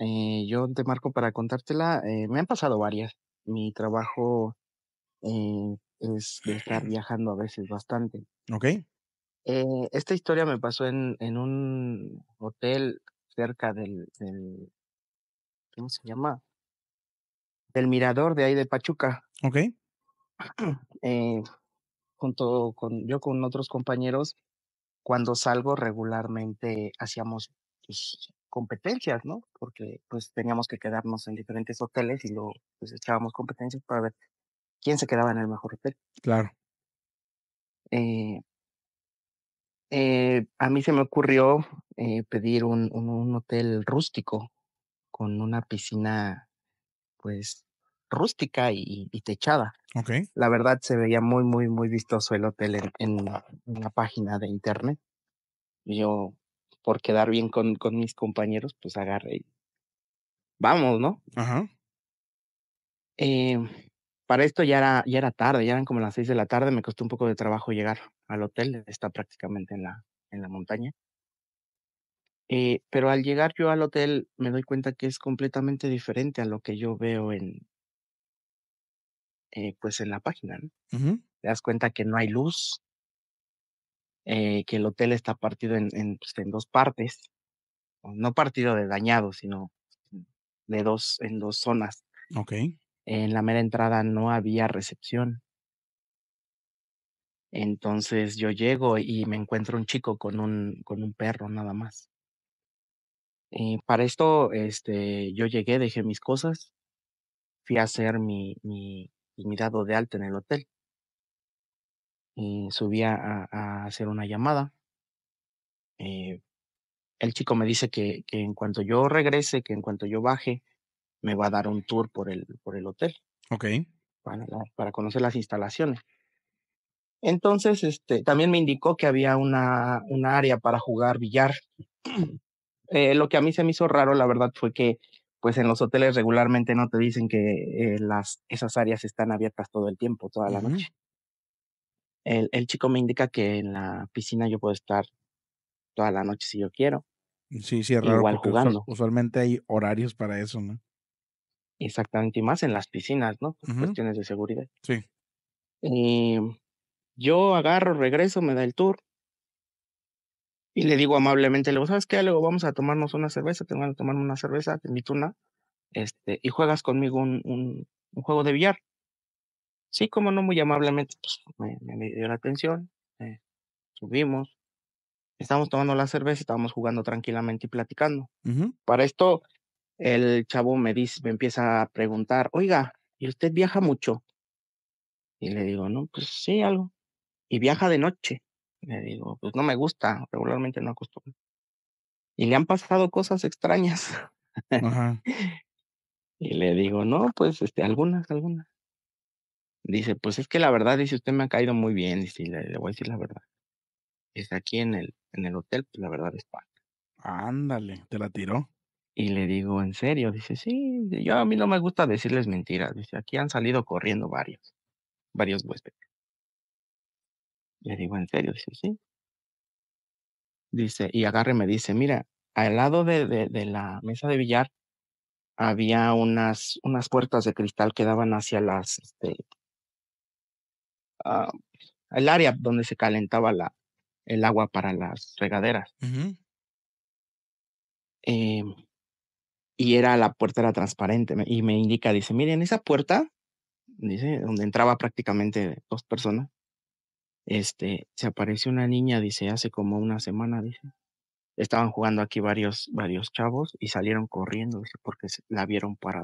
Eh, yo te marco para contártela. Eh, me han pasado varias. Mi trabajo eh, es de estar viajando a veces bastante. Ok. esta historia me pasó en, en un hotel cerca del, ¿Cómo se llama? Del mirador de ahí de Pachuca. Ok. junto con yo con otros compañeros, cuando salgo regularmente hacíamos pues, competencias, ¿no? Porque pues teníamos que quedarnos en diferentes hoteles y luego pues echábamos competencias para ver quién se quedaba en el mejor hotel. Claro. Eh, eh, a mí se me ocurrió eh, pedir un, hotel rústico con una piscina, pues, rústica y, techada. La verdad se veía muy, muy, muy vistoso el hotel en, en una página de internet. yo por quedar bien con, con mis compañeros, pues agarré y vamos, ¿no? Em, para esto ya era, ya era tarde, ya eran como las seis de la tarde, me costó un poco de trabajo llegar al hotel, está prácticamente en la, en la montaña. Eh, pero al llegar yo al hotel me doy cuenta que es completamente diferente a lo que yo veo en, eh, pues en la página. Te das cuenta que no hay luz, eh, que el hotel está partido en, pues, dos partes, no partido de dañado, sino de dos, en dos zonas. Ok. En la mera entrada no había recepción. Entonces yo llego y me encuentro un chico con un, con un perro nada más. Eh, para esto, este, yo llegué, dejé mis cosas, fui a hacer mi, mi, mi dado de alta en el hotel y subía a, hacer una llamada. Eh, el chico me dice que, que, en cuanto yo regrese, que en cuanto yo baje, me va a dar un tour por el, por el hotel. Ok. Para, para conocer las instalaciones. Entonces, este, también me indicó que había una, una área para jugar billar. Eh, lo que a mí se me hizo raro, la verdad, fue que pues en los hoteles regularmente no te dicen que eh, las, esas áreas están abiertas todo el tiempo, toda la noche el, chico me indica que en la piscina yo puedo estar toda la noche si yo quiero. Sí, sí, es raro. Igual jugando. usualmente hay horarios para eso, ¿no? Exactamente, y más en las piscinas, ¿no? Cuestiones de seguridad. Sí. Y yo agarro, regreso, me da el tour. Y le digo amablemente, le digo, ¿sabes qué? Luego vamos a tomarnos una cerveza, Tengo que tomarme una cerveza, te invito una, este, y juegas conmigo un juego de billar. Sí, como no muy amablemente, pues me, dio la atención, eh, subimos, estábamos tomando la cerveza, estábamos jugando tranquilamente y platicando. Para esto, el chavo me dice, me empieza a preguntar, oiga, ¿y usted viaja mucho? Y le digo, no, pues sí, algo. Y viaja de noche. Le digo, pues no me gusta, regularmente no acostumbro. Y le han pasado cosas extrañas. y le digo, no, pues este, algunas, algunas dice, pues es que la verdad, dice, usted me ha caído muy bien, dice, le, le voy a decir la verdad. Es aquí en el, en el hotel, pues la verdad es paga. Ándale, te la tiró. Y le digo, ¿en serio? Dice, sí, yo a mí no me gusta decirles mentiras. Dice, aquí han salido corriendo varios, varios huéspedes. Le digo, ¿en serio? Dice, sí. Dice, y agarre me dice, mira, al lado de, la mesa de billar había unas, unas puertas de cristal que daban hacia las, este, el área donde se calentaba la, el agua para las regaderas. Eh, y era la puerta era transparente y me indica, dice, miren, esa puerta, dice, donde entraba prácticamente dos personas, este, se apareció una niña, dice, hace como una semana, dice, estaban jugando aquí varios, varios chavos y salieron corriendo, dice, porque la vieron para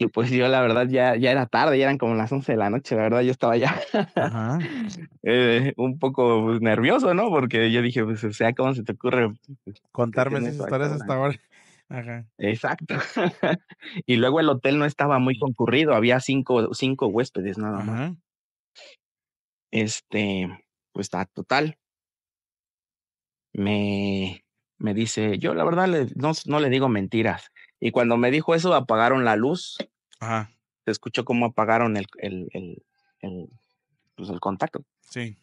y pues yo, la verdad, ya, ya era tarde, ya eran como las 11 de la noche, la verdad, yo estaba ya eh, un poco pues, nervioso, ¿no? Porque yo dije, pues, o sea, ¿cómo se te ocurre? Pues, Contarme esas historias hasta ahora. Ajá. Exacto. y luego el hotel no estaba muy concurrido, había cinco, cinco huéspedes nada más. Este, pues está total. Me, me dice, yo la verdad no le digo mentiras y cuando me dijo eso, apagaron la luz. Ajá. Se escuchó cómo apagaron el, el, el, pues, el contacto. Sí.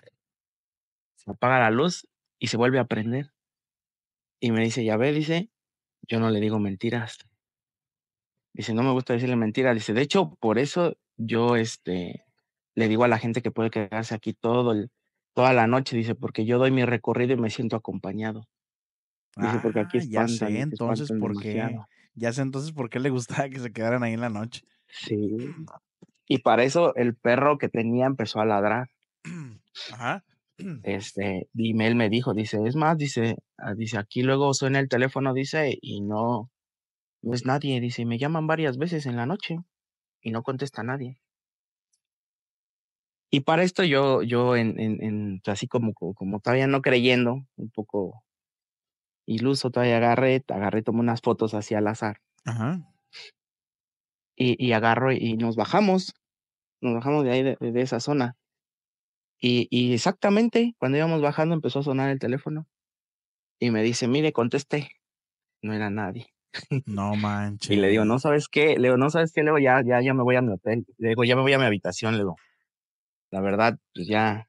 Se apaga la luz y se vuelve a prender. Y me dice, ya ve, dice, yo no le digo mentiras. Dice, no me gusta decirle mentiras. Dice, de hecho, por eso yo este, le digo a la gente que puede quedarse aquí todo el, toda la noche. Dice, porque yo doy mi recorrido y me siento acompañado. Dice, porque aquí está. Ah, ya entonces, ¿por qué? Ya sé entonces por qué le gustaba que se quedaran ahí en la noche. Sí. Y para eso el perro que tenía empezó a ladrar. Ajá. Este, y él me dijo, dice, es más, dice, ah, dice, aquí luego suena el teléfono, dice, y no, no es nadie, dice, me llaman varias veces en la noche y no contesta nadie. Y para esto yo, yo en, así como, como todavía no creyendo, un poco y Iluso todavía agarré, agarré, tomé unas fotos así al azar. Ajá. Y, y agarro y, nos bajamos, nos bajamos de ahí, de, esa zona. Y, y, exactamente cuando íbamos bajando empezó a sonar el teléfono y me dice, mire, contesté. No era nadie. No manches. y le digo, no sabes qué, le digo, no sabes qué, le ya, ya, ya me voy a mi hotel. Le digo, ya me voy a mi habitación, le digo. La verdad, pues ya,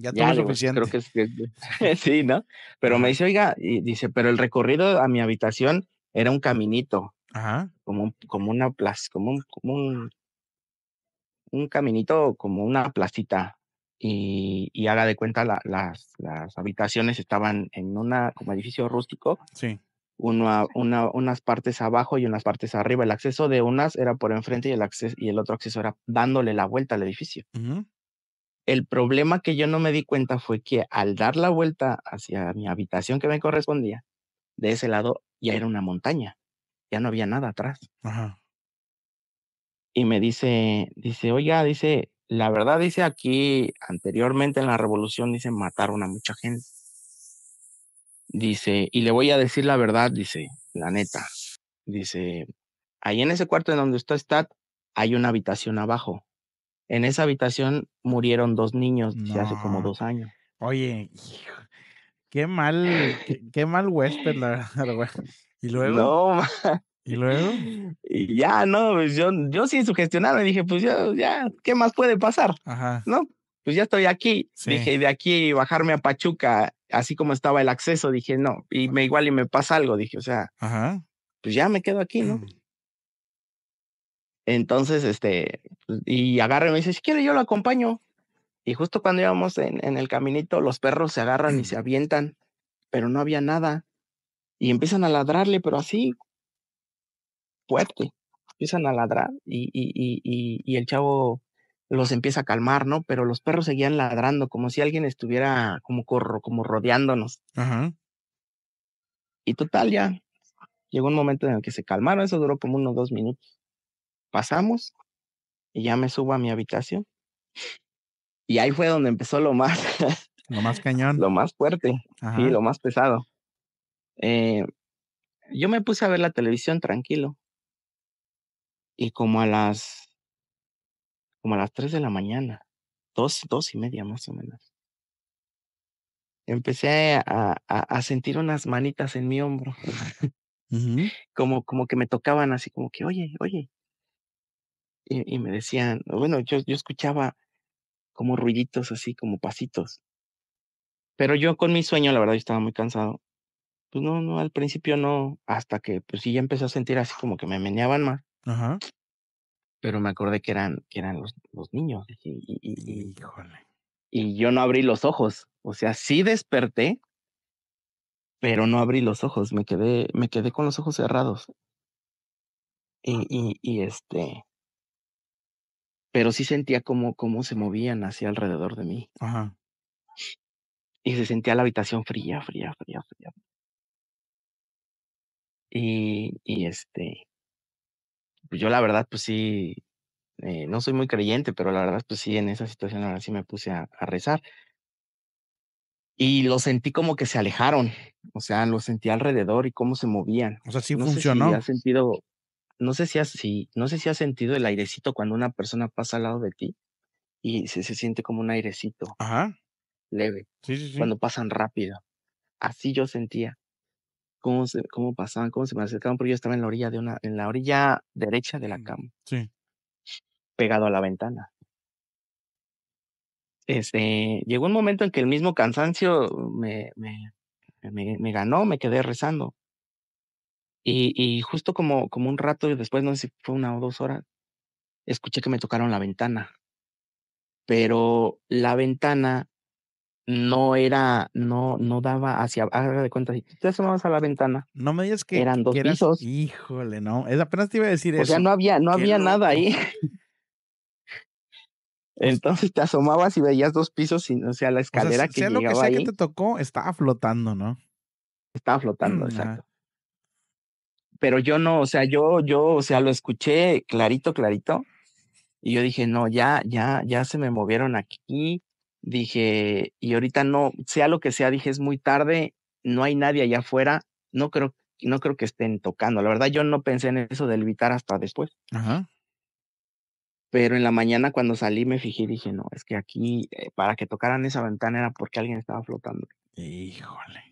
ya, todo lo suficiente. que sí, ¿no? Pero me dice, oiga, y dice, pero el recorrido a mi habitación era un caminito. Ajá. Como, un, como una plaza, como un, como un, un caminito, como una placita. Y, haga de cuenta, las, las habitaciones estaban en una, como edificio rústico. Sí. Una, una, unas partes abajo y unas partes arriba. El acceso de unas era por enfrente y el, acceso, y el otro acceso era dándole la vuelta al edificio. El problema que yo no me di cuenta fue que al dar la vuelta hacia mi habitación que me correspondía, de ese lado ya era una montaña, ya no había nada atrás. Y me dice, dice, oiga, dice, la verdad dice aquí, anteriormente en la revolución, dice, mataron a mucha gente. Dice, y le voy a decir la verdad, dice, la neta. Dice, ahí en ese cuarto en donde usted está, hay una habitación abajo. En esa habitación murieron dos niños hace como dos años. Oye, qué mal, qué, mal huésped, la verdad, Y luego. No, ¿Y luego? Y ya, no, pues yo, yo sin sugestionarme dije, pues ya, ya, ¿qué más puede pasar? Ajá. ¿No? Pues ya estoy aquí. Dije, de aquí bajarme a Pachuca, así como estaba el acceso, dije, no, y me igual y me pasa algo, dije, o sea, pues ya me quedo aquí, ¿no? Entonces, este, pues, y agarra y me dice, si quiere yo lo acompaño. Y justo cuando íbamos en, el caminito, los perros se agarran y se avientan, pero no había nada. Y empiezan a ladrarle, pero así, fuerte. Empiezan a ladrar y, y, y, el chavo los empieza a calmar, ¿no? Pero los perros seguían ladrando, como si alguien estuviera como, corro, como rodeándonos. Ajá. Y total, ya llegó un momento en el que se calmaron, eso duró como unos dos minutos pasamos y ya me subo a mi habitación. Y ahí fue donde empezó lo más. Lo más cañón. lo más fuerte. y lo más pesado. Eh, yo me puse a ver la televisión tranquilo. Y como a las. Como a las 3 de la mañana. Dos, dos y media más o menos. Empecé a, a, sentir unas manitas en mi hombro. como, como que me tocaban así, como que, oye, oye y, me decían, bueno, yo, yo escuchaba como ruiditos así, como pasitos. Pero yo con mi sueño, la verdad, yo estaba muy cansado. Pues no, no, al principio no, hasta que pues sí ya empecé a sentir así como que me meneaban más. Ajá. Pero me acordé que eran, que eran los, niños. Y, y, y, Híjole. y yo no abrí los ojos. O sea, sí desperté, pero no abrí los ojos. Me quedé, me quedé con los ojos cerrados. Y, y, y este, pero sí sentía cómo, cómo se movían hacia alrededor de mí. Ajá. Y se sentía la habitación fría, fría, fría, fría. Y, y este, pues, yo la verdad, pues sí, eh, no soy muy creyente, pero la verdad, pues sí, en esa situación, ahora sí me puse a, rezar. Y lo sentí como que se alejaron, o sea, lo sentí alrededor y cómo se movían. O sea, sí funcionó. sentido, no sé si has, no sé si sentido el airecito cuando una persona pasa al lado de ti y se, siente como un airecito. Ajá. Leve. Sí, sí, Cuando pasan rápido. Así yo sentía. Cómo, cómo pasaban, cómo se me acercaban, porque yo estaba en la orilla de una, en la orilla derecha de la mm, cama. Sí. Pegado a la ventana. Este, llegó un momento en que el mismo cansancio me, me ganó, me quedé rezando. Y, justo como, como un rato después, no sé si fue una o dos horas, escuché que me tocaron la ventana. Pero la ventana no era, no, no daba hacia, haga de cuenta, si te asomabas a la ventana. No me digas que eran dos pisos. Híjole, no, es apenas te iba a decir eso. O sea, no había, no había nada ahí. Este Entonces te asomabas y veías dos pisos, y, o sea, la escalera que sea llegaba lo que sea que te tocó, estaba flotando, ¿no? Estaba flotando, mm, exacto pero yo no, o sea, yo, yo, o sea, lo escuché clarito, clarito. Y yo dije, no, ya, ya, ya se me movieron aquí. Dije, y ahorita no, sea lo que sea, dije, es muy tarde, no hay nadie allá afuera, no creo, no creo que estén tocando. La verdad, yo no pensé en eso de evitar hasta después. Ajá. Pero en la mañana cuando salí me fijé y dije, no, es que aquí eh, para que tocaran esa ventana era porque alguien estaba flotando. Híjole.